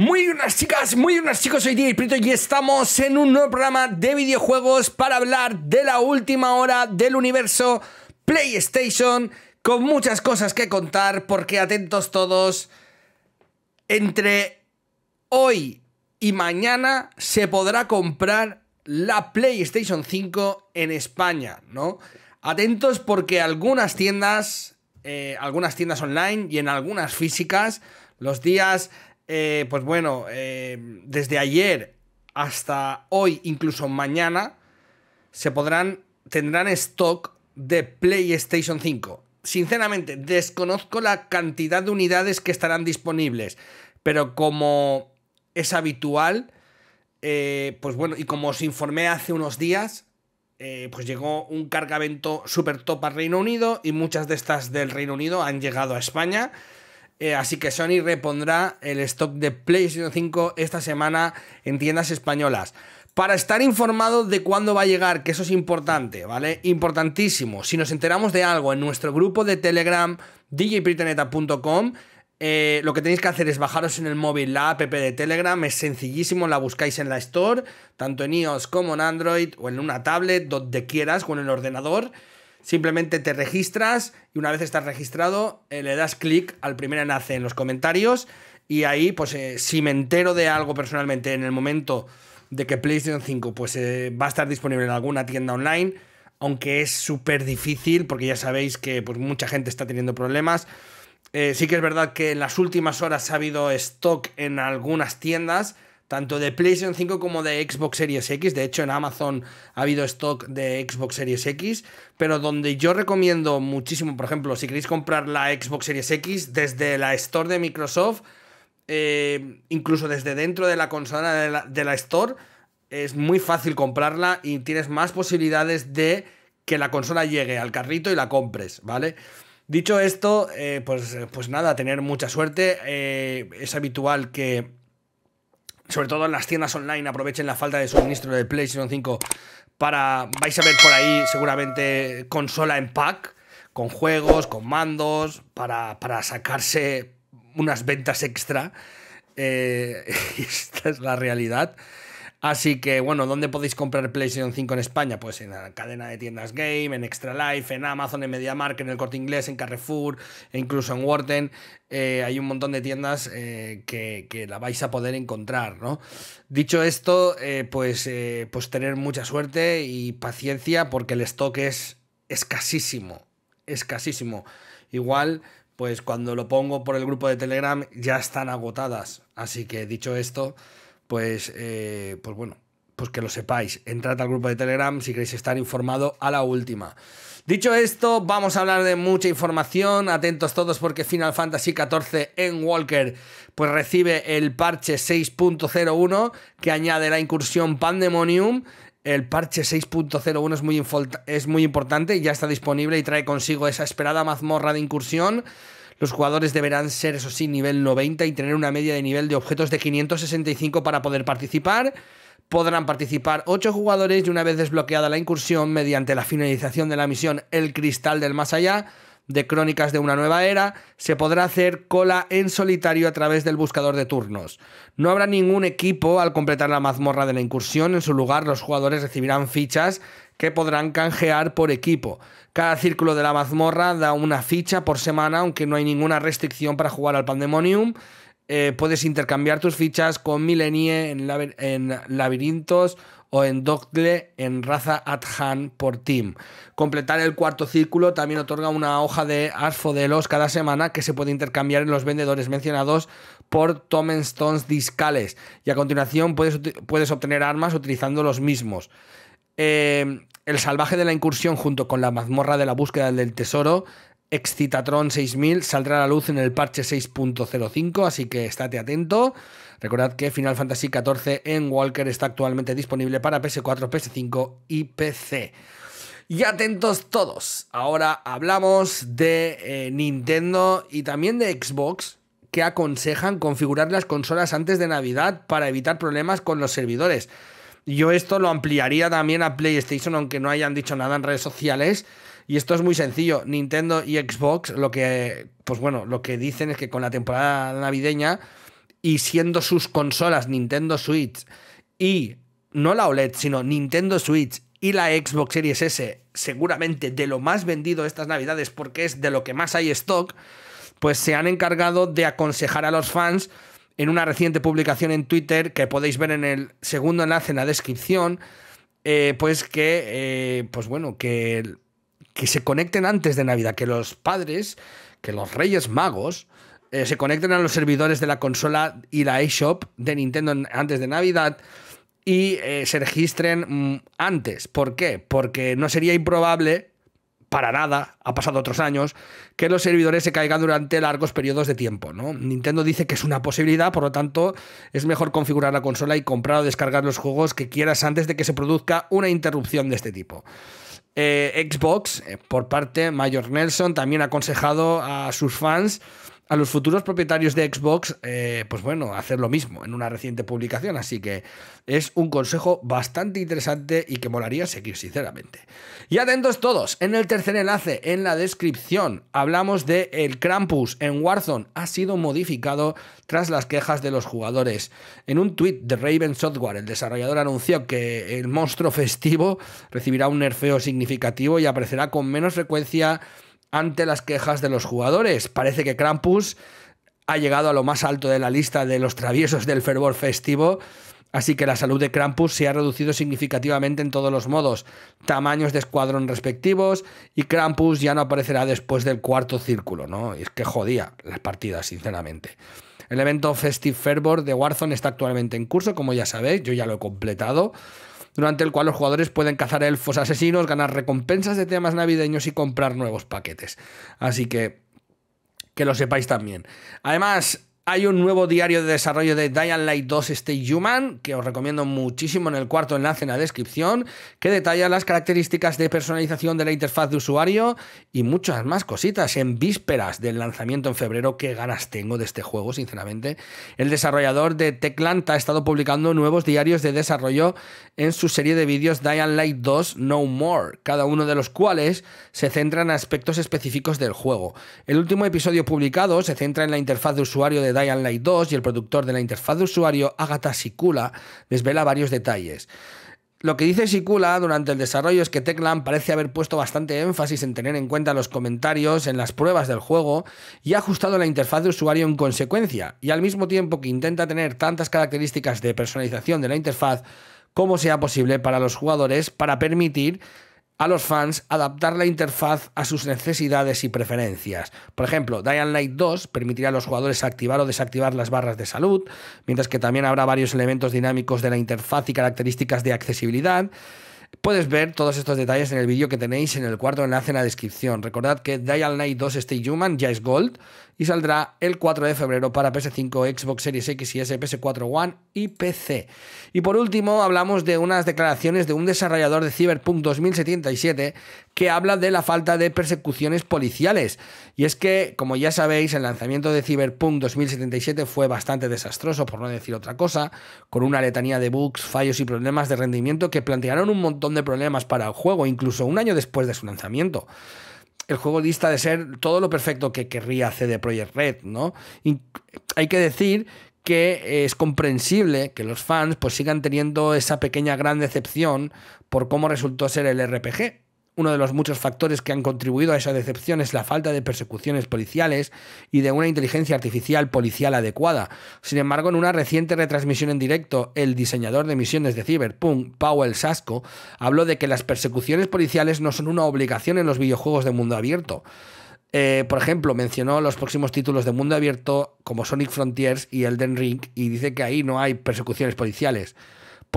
Muy buenas chicas, muy buenas chicos, soy DJ Prito y estamos en un nuevo programa de videojuegos para hablar de la última hora del universo PlayStation con muchas cosas que contar porque atentos todos, entre hoy y mañana se podrá comprar la PlayStation 5 en España, ¿no? Atentos porque algunas tiendas, eh, algunas tiendas online y en algunas físicas, los días eh, pues bueno, eh, desde ayer hasta hoy, incluso mañana, se podrán, tendrán stock de PlayStation 5. Sinceramente, desconozco la cantidad de unidades que estarán disponibles, pero como es habitual, eh, pues bueno, y como os informé hace unos días, pues llegó un cargamento super top al Reino Unido y muchas de estas del Reino Unido han llegado a España. Eh, así que Sony repondrá el stock de PlayStation 5 esta semana en tiendas españolas. Para estar informado de cuándo va a llegar, que eso es importante, ¿vale? Importantísimo. Si nos enteramos de algo en nuestro grupo de Telegram, Djpriteneta.com eh, lo que tenéis que hacer es bajaros en el móvil la app de Telegram, es sencillísimo, la buscáis en la Store, tanto en iOS como en Android, o en una tablet, donde quieras, con el ordenador. Simplemente te registras y una vez estás registrado, eh, le das clic al primer enlace en los comentarios y ahí, pues, eh, si me entero de algo personalmente en el momento de que PlayStation 5 pues, eh, va a estar disponible en alguna tienda online, aunque es súper difícil porque ya sabéis que pues, mucha gente está teniendo problemas. sí que es verdad que en las últimas horas ha habido stock en algunas tiendas, tanto de PlayStation 5 como de Xbox Series X. De hecho, en Amazon ha habido stock de Xbox Series X, pero donde yo recomiendo muchísimo, por ejemplo, si queréis comprar la Xbox Series X desde la Store de Microsoft, eh, incluso desde dentro de la consola de la, Store, es muy fácil comprarla y tienes más posibilidades de que la consola llegue al carrito y la compres, ¿vale? Dicho esto, eh, pues, pues nada, tener mucha suerte. Eh, es habitual que sobre todo en las tiendas online, aprovechen la falta de suministro de PlayStation 5 para... Vais a ver por ahí seguramente consola en pack, con juegos, con mandos, para, sacarse unas ventas extra. Eh, esta es la realidad. Así que, bueno, ¿dónde podéis comprar PlayStation 5 en España? Pues en la cadena de tiendas Game, en Extra Life, en Amazon, en MediaMarkt, en el Corte Inglés, en Carrefour, e incluso en warten eh, hay un montón de tiendas eh, que, la vais a poder encontrar, ¿no? Dicho esto, eh, pues, pues tener mucha suerte y paciencia porque el stock es escasísimo, escasísimo. Igual, pues cuando lo pongo por el grupo de Telegram ya están agotadas. Así que dicho esto pues, eh, pues bueno, pues que lo sepáis. Entrad al grupo de Telegram si queréis estar informado a la última. Dicho esto, vamos a hablar de mucha información. Atentos todos porque Final Fantasy XIV en Walker pues recibe el parche 6.01 que añade la incursión Pandemonium. El parche 6.01 es muy, es muy importante ya está disponible y trae consigo esa esperada mazmorra de incursión los jugadores deberán ser, eso sí, nivel 90 y tener una media de nivel de objetos de 565 para poder participar. Podrán participar 8 jugadores y una vez desbloqueada la incursión mediante la finalización de la misión El Cristal del Más Allá, de Crónicas de una Nueva Era, se podrá hacer cola en solitario a través del buscador de turnos. No habrá ningún equipo al completar la mazmorra de la incursión, en su lugar los jugadores recibirán fichas que podrán canjear por equipo. Cada círculo de la mazmorra da una ficha por semana, aunque no hay ninguna restricción para jugar al Pandemonium. Eh, puedes intercambiar tus fichas con Milenie en, labirintos o en Doctle en Raza Adhan por team. Completar el cuarto círculo también otorga una hoja de asfodelos cada semana que se puede intercambiar en los vendedores mencionados por Tomenstones Discales y a continuación puedes, puedes obtener armas utilizando los mismos. Em, el salvaje de la incursión junto con la mazmorra de la búsqueda del tesoro, Excitatron 6000, saldrá a la luz en el parche 6.05, así que estate atento. Recordad que Final Fantasy XIV en Walker está actualmente disponible para PS4, PS5 y PC. Y atentos todos, ahora hablamos de eh, Nintendo y también de Xbox, que aconsejan configurar las consolas antes de Navidad para evitar problemas con los servidores. Yo esto lo ampliaría también a PlayStation, aunque no hayan dicho nada en redes sociales. Y esto es muy sencillo. Nintendo y Xbox lo que, pues bueno, lo que dicen es que con la temporada navideña y siendo sus consolas Nintendo Switch y no la OLED, sino Nintendo Switch y la Xbox Series S, seguramente de lo más vendido estas navidades porque es de lo que más hay stock, pues se han encargado de aconsejar a los fans en una reciente publicación en Twitter que podéis ver en el segundo enlace en la descripción, eh, pues que, eh, pues bueno, que, que se conecten antes de Navidad, que los padres, que los Reyes Magos, eh, se conecten a los servidores de la consola y la eShop de Nintendo antes de Navidad y se registren mm, antes. ¿Por qué? Porque no sería improbable para nada, ha pasado otros años, que los servidores se caigan durante largos periodos de tiempo. ¿no? Nintendo dice que es una posibilidad, por lo tanto es mejor configurar la consola y comprar o descargar los juegos que quieras antes de que se produzca una interrupción de este tipo. Eh, Xbox, eh, por parte, Mayor Nelson también ha aconsejado a sus fans a los futuros propietarios de Xbox, eh, pues bueno, hacer lo mismo en una reciente publicación. Así que es un consejo bastante interesante y que molaría seguir, sinceramente. Y atentos todos, en el tercer enlace, en la descripción, hablamos de el Krampus en Warzone. Ha sido modificado tras las quejas de los jugadores. En un tweet de Raven Software, el desarrollador anunció que el monstruo festivo recibirá un nerfeo significativo y aparecerá con menos frecuencia ante las quejas de los jugadores. Parece que Krampus ha llegado a lo más alto de la lista de los traviesos del fervor festivo, así que la salud de Krampus se ha reducido significativamente en todos los modos, tamaños de escuadrón respectivos, y Krampus ya no aparecerá después del cuarto círculo, ¿no? es que jodía las partidas, sinceramente. El evento Festive Fervor de Warzone está actualmente en curso, como ya sabéis, yo ya lo he completado durante el cual los jugadores pueden cazar elfos asesinos, ganar recompensas de temas navideños y comprar nuevos paquetes. Así que que lo sepáis también. Además, hay un nuevo diario de desarrollo de Dying Light 2 Stay este Human, que os recomiendo muchísimo en el cuarto enlace en la descripción, que detalla las características de personalización de la interfaz de usuario y muchas más cositas en vísperas del lanzamiento en febrero. Qué ganas tengo de este juego, sinceramente. El desarrollador de Techland ha estado publicando nuevos diarios de desarrollo en su serie de vídeos Dying Light 2 No More, cada uno de los cuales se centra en aspectos específicos del juego. El último episodio publicado se centra en la interfaz de usuario de Dying 2 y el productor de la interfaz de usuario, Agatha Sikula, desvela varios detalles. Lo que dice Sikula durante el desarrollo es que Teclan parece haber puesto bastante énfasis en tener en cuenta los comentarios en las pruebas del juego y ha ajustado la interfaz de usuario en consecuencia, y al mismo tiempo que intenta tener tantas características de personalización de la interfaz como sea posible para los jugadores para permitir a los fans adaptar la interfaz a sus necesidades y preferencias. Por ejemplo, Dying Light 2 permitirá a los jugadores activar o desactivar las barras de salud, mientras que también habrá varios elementos dinámicos de la interfaz y características de accesibilidad. Puedes ver todos estos detalles en el vídeo que tenéis en el cuarto enlace en la descripción. Recordad que Dial Night 2 Stay Human ya es Gold y saldrá el 4 de febrero para PS5, Xbox Series X y S, PS4 One y PC. Y por último, hablamos de unas declaraciones de un desarrollador de Cyberpunk 2077 que habla de la falta de persecuciones policiales. Y es que, como ya sabéis, el lanzamiento de Cyberpunk 2077 fue bastante desastroso, por no decir otra cosa, con una letanía de bugs, fallos y problemas de rendimiento que plantearon un montón de problemas para el juego, incluso un año después de su lanzamiento el juego dista de ser todo lo perfecto que querría CD Projekt Red, ¿no? Y hay que decir que es comprensible que los fans pues sigan teniendo esa pequeña gran decepción por cómo resultó ser el RPG, uno de los muchos factores que han contribuido a esa decepción es la falta de persecuciones policiales y de una inteligencia artificial policial adecuada. Sin embargo, en una reciente retransmisión en directo, el diseñador de misiones de Cyberpunk, Powell Sasco, habló de que las persecuciones policiales no son una obligación en los videojuegos de mundo abierto. Eh, por ejemplo, mencionó los próximos títulos de mundo abierto como Sonic Frontiers y Elden Ring y dice que ahí no hay persecuciones policiales.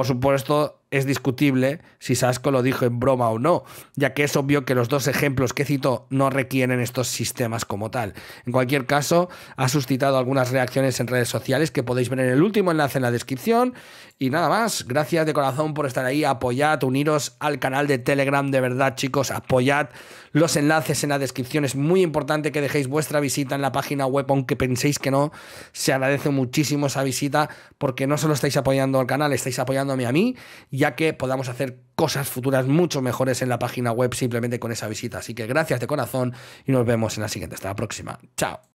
Por supuesto, es discutible si Sasco lo dijo en broma o no, ya que es obvio que los dos ejemplos que cito no requieren estos sistemas como tal. En cualquier caso, ha suscitado algunas reacciones en redes sociales que podéis ver en el último enlace en la descripción. Y nada más, gracias de corazón por estar ahí, apoyad, uniros al canal de Telegram, de verdad chicos, apoyad los enlaces en la descripción. Es muy importante que dejéis vuestra visita en la página web, aunque penséis que no. Se agradece muchísimo esa visita porque no solo estáis apoyando al canal, estáis apoyándome a mí, ya que podamos hacer cosas futuras mucho mejores en la página web simplemente con esa visita. Así que gracias de corazón y nos vemos en la siguiente. Hasta la próxima. Chao.